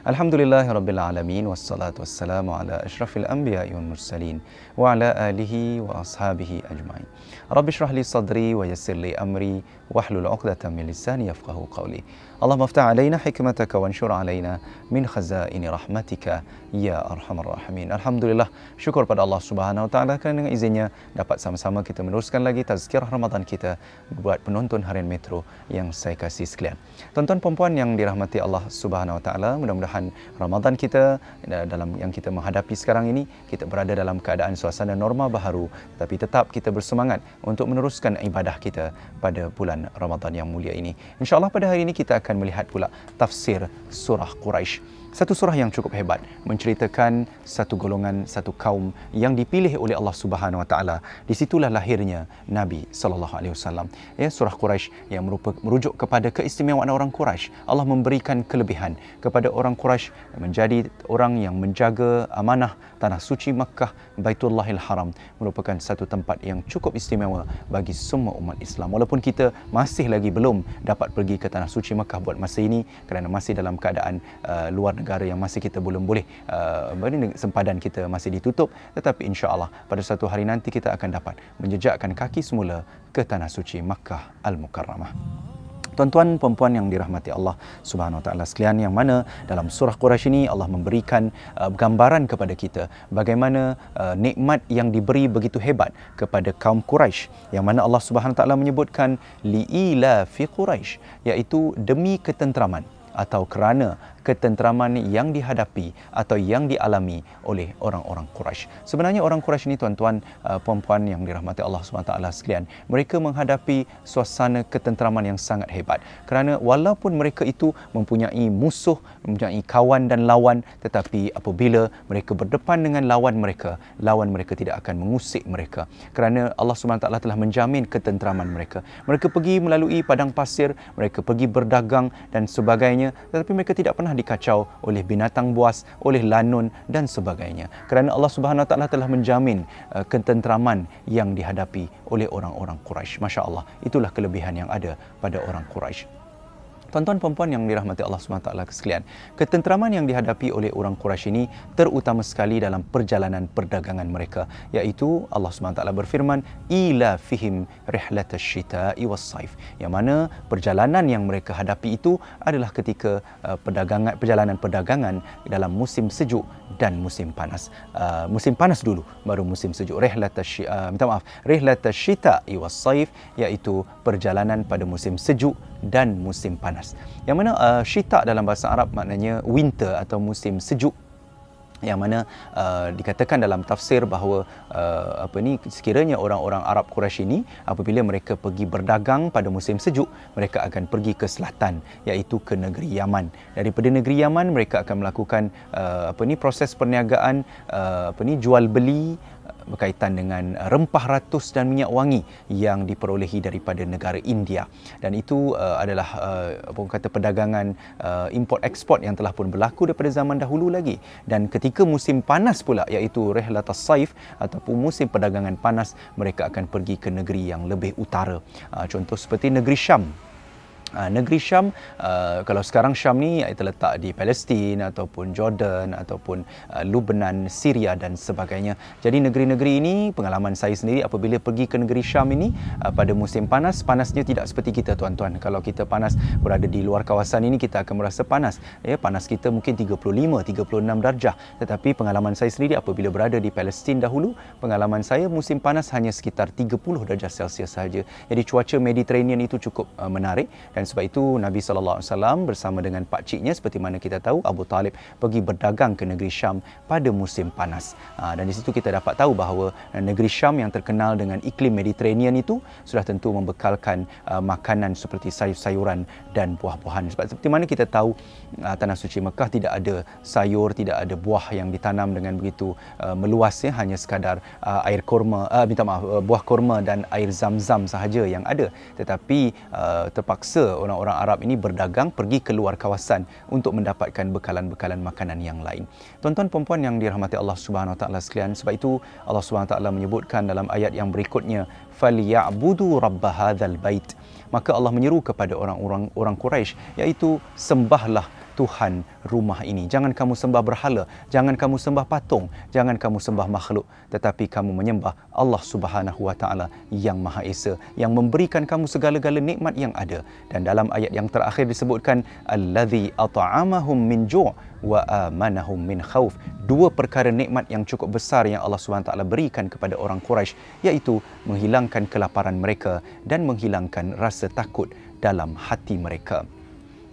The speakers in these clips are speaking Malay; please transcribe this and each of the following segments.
Alhamdulillah ya Rabbil Alamin Wassalatu wassalamu ala ashrafil anbiya wal mursalin Wa ala alihi wa ashabihi ajma'in Rabbi syrah li sadri wa yassir li amri Wa hlul uqdatan min lisani yafqahu qawli Allahumma afta' alayna hikmataka wa ansyur alayna min khazaini rahmatika ya arhamar rahimin. Alhamdulillah, syukur pada Allah Subhanahu wa taala kerana dengan izinnya dapat sama-sama kita meneruskan lagi tazkirah Ramadan kita buat penonton harian Metro yang saya kasih sekalian. Tonton perempuan yang dirahmati Allah Subhanahu wa taala, mudah-mudahan keindahan Ramadan kita dalam yang kita menghadapi sekarang ini kita berada dalam keadaan suasana norma baharu tetapi tetap kita bersemangat untuk meneruskan ibadah kita pada bulan Ramadan yang mulia ini insyaallah pada hari ini kita akan melihat pula tafsir surah Quraisy satu surah yang cukup hebat menceritakan satu golongan satu kaum yang dipilih oleh Allah Subhanahu Wa Taala di situlah lahirnya Nabi Sallallahu Alaihi Wasallam ya surah Quraisy yang merupa, merujuk kepada keistimewaan orang Quraisy Allah memberikan kelebihan kepada orang Quraisy menjadi orang yang menjaga amanah tanah suci Makkah Baitullahil Haram merupakan satu tempat yang cukup istimewa bagi semua umat Islam walaupun kita masih lagi belum dapat pergi ke tanah suci Makkah buat masa ini kerana masih dalam keadaan uh, luar negara yang masih kita belum boleh uh, sempadan kita masih ditutup tetapi insyaallah pada satu hari nanti kita akan dapat menjejakkan kaki semula ke tanah suci Makkah al-Mukarramah tuan-tuan puan yang dirahmati Allah Subhanahu Wa Taala sekalian yang mana dalam surah Quraisy ini Allah memberikan uh, gambaran kepada kita bagaimana uh, nikmat yang diberi begitu hebat kepada kaum Quraisy yang mana Allah Subhanahu Wa Taala menyebutkan liila fi Quraisy iaitu demi ketenteraman atau kerana ketenteraman yang dihadapi atau yang dialami oleh orang-orang Quraisy. Sebenarnya orang Quraisy ini tuan-tuan uh, puan-puan yang dirahmati Allah SWT sekalian, mereka menghadapi suasana ketenteraman yang sangat hebat. Kerana walaupun mereka itu mempunyai musuh, mempunyai kawan dan lawan, tetapi apabila mereka berdepan dengan lawan mereka, lawan mereka tidak akan mengusik mereka. Kerana Allah SWT telah menjamin ketenteraman mereka. Mereka pergi melalui padang pasir, mereka pergi berdagang dan sebagainya, tetapi mereka tidak pernah pernah dikacau oleh binatang buas, oleh lanun dan sebagainya. Kerana Allah Subhanahu Taala telah menjamin uh, eh, ketenteraman yang dihadapi oleh orang-orang Quraisy. Masya-Allah, itulah kelebihan yang ada pada orang Quraisy. Tuan-tuan puan yang dirahmati Allah SWT sekalian, ketenteraman yang dihadapi oleh orang Quraisy ini terutama sekali dalam perjalanan perdagangan mereka, iaitu Allah SWT berfirman, "Ila fihim rihlat asy-syita'i was-saif." Yang mana perjalanan yang mereka hadapi itu adalah ketika uh, perdagangan perjalanan perdagangan dalam musim sejuk dan musim panas. Uh, musim panas dulu baru musim sejuk. Rihlat asy uh, minta maaf, rihlat saif iaitu perjalanan pada musim sejuk dan musim panas panas. Yang mana uh, syita dalam bahasa Arab maknanya winter atau musim sejuk yang mana uh, dikatakan dalam tafsir bahawa uh, apa ni sekiranya orang-orang Arab Quraisy ini apabila mereka pergi berdagang pada musim sejuk mereka akan pergi ke selatan iaitu ke negeri Yaman daripada negeri Yaman mereka akan melakukan uh, apa ni proses perniagaan uh, apa ni jual beli berkaitan dengan rempah ratus dan minyak wangi yang diperolehi daripada negara India dan itu uh, adalah uh, apa kata perdagangan uh, import ekspor yang telah pun berlaku daripada zaman dahulu lagi dan ketika musim panas pula iaitu rehlatas saif ataupun musim perdagangan panas mereka akan pergi ke negeri yang lebih utara uh, contoh seperti negeri Syam Ah, negeri Syam uh, kalau sekarang Syam ni ah, terletak di Palestin ataupun Jordan ataupun uh, Lubnan, Syria dan sebagainya. Jadi negeri-negeri ini pengalaman saya sendiri apabila pergi ke negeri Syam ini uh, pada musim panas panasnya tidak seperti kita tuan-tuan. Kalau kita panas berada di luar kawasan ini kita akan merasa panas. Ya panas kita mungkin 35 36 darjah. Tetapi pengalaman saya sendiri apabila berada di Palestin dahulu pengalaman saya musim panas hanya sekitar 30 darjah Celsius saja. Jadi cuaca Mediterranean itu cukup uh, menarik. Dan sebab itu Nabi sallallahu alaihi wasallam bersama dengan pak ciknya seperti mana kita tahu Abu Talib pergi berdagang ke negeri Syam pada musim panas. Ha, dan di situ kita dapat tahu bahawa eh, negeri Syam yang terkenal dengan iklim Mediterranean itu sudah tentu membekalkan eh, makanan seperti sayur-sayuran dan buah-buahan. Sebab seperti mana kita tahu eh, tanah suci Mekah tidak ada sayur, tidak ada buah yang ditanam dengan begitu meluas ya hanya sekadar air kurma, minta maaf buah korma dan air zam-zam sahaja yang ada. Tetapi terpaksa orang-orang Arab ini berdagang pergi ke luar kawasan untuk mendapatkan bekalan-bekalan makanan yang lain. Tuan-tuan puan yang dirahmati Allah Subhanahu Wa Taala sekalian, sebab itu Allah Subhanahu Wa Taala menyebutkan dalam ayat yang berikutnya, "Falyabudu rabb hadzal bait." Maka Allah menyeru kepada orang-orang orang Quraisy, iaitu sembahlah Tuhan rumah ini. Jangan kamu sembah berhala, jangan kamu sembah patung, jangan kamu sembah makhluk, tetapi kamu menyembah Allah Subhanahu Wa Taala yang Maha Esa yang memberikan kamu segala-gala nikmat yang ada. Dan dalam ayat yang terakhir disebutkan allazi at'amahum min ju' wa amanahum min khauf. Dua perkara nikmat yang cukup besar yang Allah Subhanahu Wa Taala berikan kepada orang Quraisy iaitu menghilangkan kelaparan mereka dan menghilangkan rasa takut dalam hati mereka.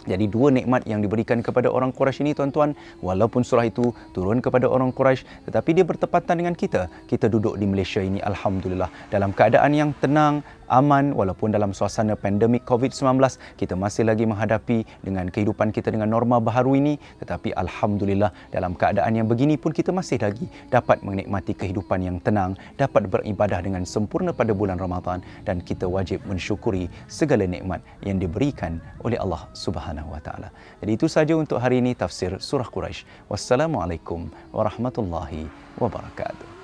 Jadi dua nikmat yang diberikan kepada orang Quraisy ini tuan-tuan, walaupun surah itu turun kepada orang Quraisy, tetapi dia bertepatan dengan kita. Kita duduk di Malaysia ini alhamdulillah dalam keadaan yang tenang, aman walaupun dalam suasana pandemik COVID-19 kita masih lagi menghadapi dengan kehidupan kita dengan norma baharu ini tetapi Alhamdulillah dalam keadaan yang begini pun kita masih lagi dapat menikmati kehidupan yang tenang dapat beribadah dengan sempurna pada bulan Ramadhan dan kita wajib mensyukuri segala nikmat yang diberikan oleh Allah Subhanahu Wa Taala. Jadi itu sahaja untuk hari ini tafsir surah Quraisy. Wassalamualaikum warahmatullahi wabarakatuh.